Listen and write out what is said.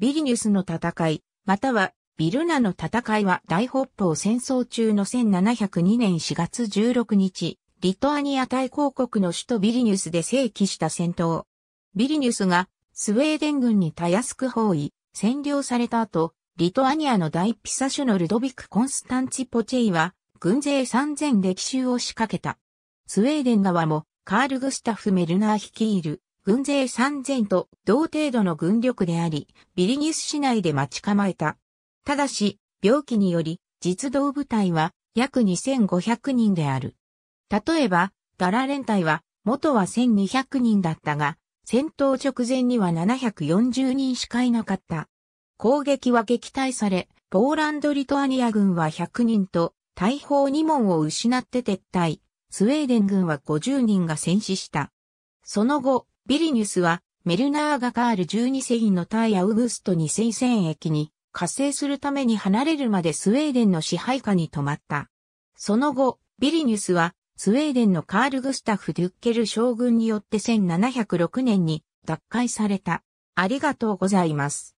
ビリニュスの戦い、またはビルナの戦いは大北方戦争中の1702年4月16日、リトアニア大公国の首都ビリニュスで正規した戦闘。ビリニュスがスウェーデン軍にたやすく包囲、占領された後、リトアニアの大ピサシュのルドビク・コンスタンチ・ポチェイは、軍勢3000で襲を仕掛けた。スウェーデン側も、カール・グスタフ・メルナー率いる軍勢3000と同程度の軍力であり、ビリニュス市内で待ち構えた。ただし、病気により、実動部隊は約2500人である。例えば、ガラ連隊は、元は1200人だったが、戦闘直前には740人しかいなかった。攻撃は撃退され、ポーランド・リトアニア軍は100人と、大砲2門を失って撤退、スウェーデン軍は50人が戦死した。その後、ビリニュスはメルナーガカール12世紀のタイアウグスト2世戦役に活性するために離れるまでスウェーデンの支配下に泊まった。その後、ビリニュスはスウェーデンのカール・グスタフ・デュッケル将軍によって1706年に奪回された。ありがとうございます。